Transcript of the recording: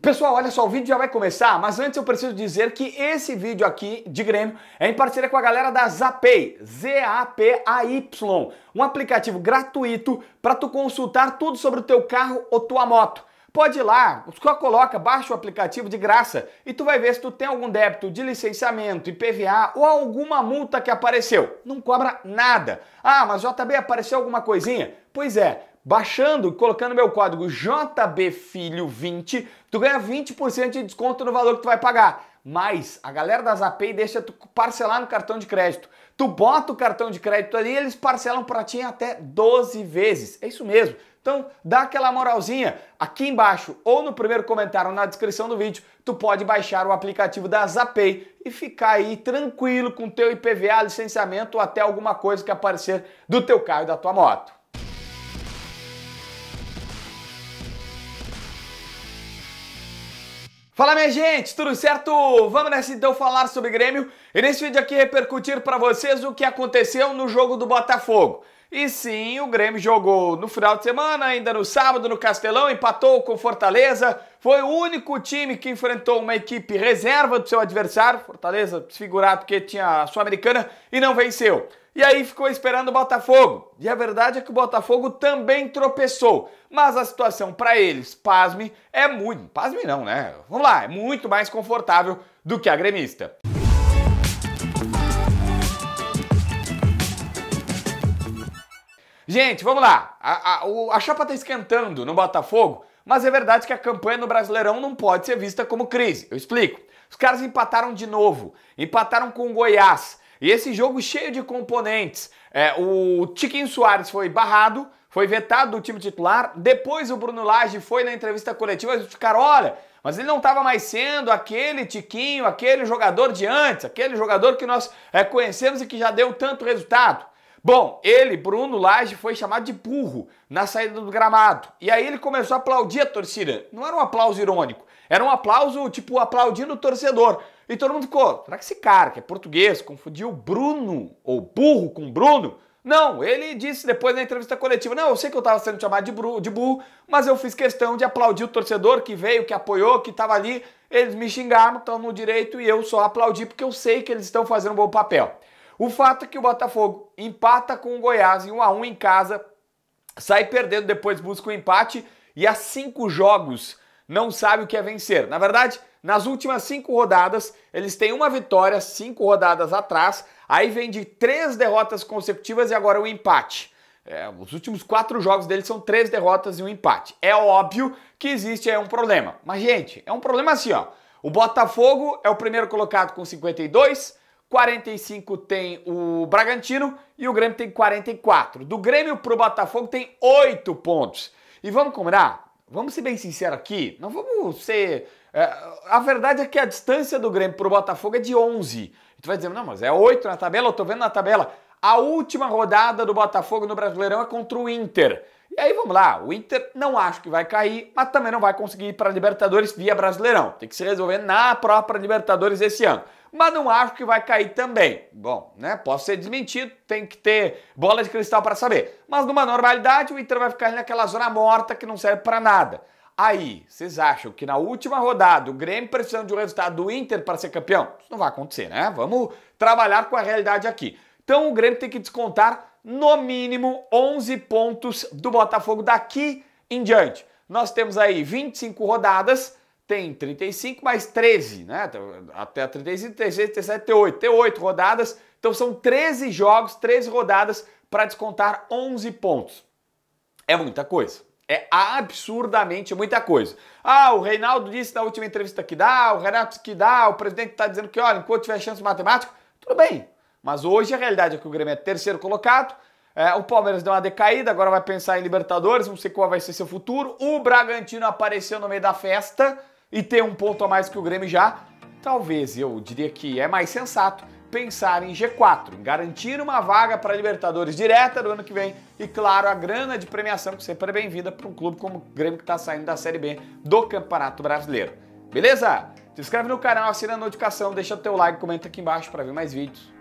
Pessoal, olha só, o vídeo já vai começar, mas antes eu preciso dizer que esse vídeo aqui de Grêmio é em parceria com a galera da Zapay, Z-A-P-A-Y, um aplicativo gratuito para tu consultar tudo sobre o teu carro ou tua moto. Pode ir lá, só coloca, baixa o aplicativo de graça e tu vai ver se tu tem algum débito de licenciamento, IPVA ou alguma multa que apareceu. Não cobra nada. Ah, mas JB apareceu alguma coisinha? Pois é, Baixando, colocando meu código JBFilho20, tu ganha 20% de desconto no valor que tu vai pagar. Mas a galera da Zapay deixa tu parcelar no cartão de crédito. Tu bota o cartão de crédito ali e eles parcelam para ti até 12 vezes. É isso mesmo. Então, dá aquela moralzinha aqui embaixo ou no primeiro comentário ou na descrição do vídeo, tu pode baixar o aplicativo da Zapay e ficar aí tranquilo com teu IPVA, licenciamento ou até alguma coisa que aparecer do teu carro e da tua moto. Fala minha gente, tudo certo? Vamos nessa então falar sobre Grêmio e nesse vídeo aqui repercutir para vocês o que aconteceu no jogo do Botafogo. E sim, o Grêmio jogou no final de semana, ainda no sábado, no Castelão, empatou com Fortaleza. Foi o único time que enfrentou uma equipe reserva do seu adversário, Fortaleza desfigurado porque tinha a Sul-Americana, e não venceu. E aí ficou esperando o Botafogo. E a verdade é que o Botafogo também tropeçou. Mas a situação para eles, pasme, é muito. Pasme não, né? Vamos lá, é muito mais confortável do que a gremista. Gente, vamos lá. A, a, a chapa está esquentando no Botafogo, mas é verdade que a campanha no Brasileirão não pode ser vista como crise. Eu explico. Os caras empataram de novo, empataram com o Goiás. E esse jogo cheio de componentes. É, o Tiquinho Soares foi barrado, foi vetado do time titular. Depois o Bruno Lage foi na entrevista coletiva e ficaram, olha, mas ele não estava mais sendo aquele Tiquinho, aquele jogador de antes, aquele jogador que nós é, conhecemos e que já deu tanto resultado. Bom, ele, Bruno Lage, foi chamado de burro na saída do gramado. E aí ele começou a aplaudir a torcida. Não era um aplauso irônico, era um aplauso tipo aplaudindo o torcedor. E todo mundo ficou: será que esse cara, que é português, confundiu Bruno ou burro com Bruno? Não, ele disse depois na entrevista coletiva: não, eu sei que eu estava sendo chamado de, bru, de burro, mas eu fiz questão de aplaudir o torcedor que veio, que apoiou, que estava ali. Eles me xingaram, estão no direito e eu só aplaudi porque eu sei que eles estão fazendo um bom papel. O fato é que o Botafogo empata com o Goiás em 1 a 1 em casa, sai perdendo, depois busca o um empate e há cinco jogos não sabe o que é vencer. Na verdade, nas últimas cinco rodadas, eles têm uma vitória, cinco rodadas atrás, aí vem de três derrotas consecutivas e agora o um empate. É, os últimos quatro jogos deles são três derrotas e um empate. É óbvio que existe aí um problema. Mas, gente, é um problema assim, ó. O Botafogo é o primeiro colocado com 52, 45 tem o Bragantino e o Grêmio tem 44. Do Grêmio pro Botafogo tem 8 pontos. E vamos combinar? Vamos ser bem sinceros aqui, não vamos ser. É, a verdade é que a distância do Grêmio pro Botafogo é de 11. E tu vai dizer, não, mas é 8 na tabela, eu tô vendo na tabela. A última rodada do Botafogo no Brasileirão é contra o Inter. E aí vamos lá, o Inter não acho que vai cair, mas também não vai conseguir ir para a Libertadores via Brasileirão. Tem que se resolver na própria Libertadores esse ano. Mas não acho que vai cair também. Bom, né? Posso ser desmentido, tem que ter bola de cristal para saber. Mas numa normalidade, o Inter vai ficar naquela zona morta que não serve para nada. Aí, vocês acham que na última rodada o Grêmio precisando de um resultado do Inter para ser campeão? Isso não vai acontecer, né? Vamos trabalhar com a realidade aqui. Então o Grêmio tem que descontar no mínimo 11 pontos do Botafogo daqui em diante. Nós temos aí 25 rodadas, tem 35 mais 13, né? Então, até 35, 36, 37, 8, Tem 8 rodadas, então são 13 jogos, 13 rodadas para descontar 11 pontos. É muita coisa. É absurdamente muita coisa. Ah, o Reinaldo disse na última entrevista que dá, o Renato disse que dá, o presidente está dizendo que, olha, enquanto tiver chance matemática, tudo bem. Mas hoje a realidade é que o Grêmio é terceiro colocado, é, o Palmeiras deu uma decaída, agora vai pensar em Libertadores, não sei qual vai ser seu futuro. O Bragantino apareceu no meio da festa e tem um ponto a mais que o Grêmio já. Talvez eu diria que é mais sensato pensar em G4, em garantir uma vaga para Libertadores direta do ano que vem e, claro, a grana de premiação que sempre é bem-vinda para um clube como o Grêmio que está saindo da Série B do Campeonato Brasileiro. Beleza? Se inscreve no canal, assina a notificação, deixa o teu like, comenta aqui embaixo para ver mais vídeos.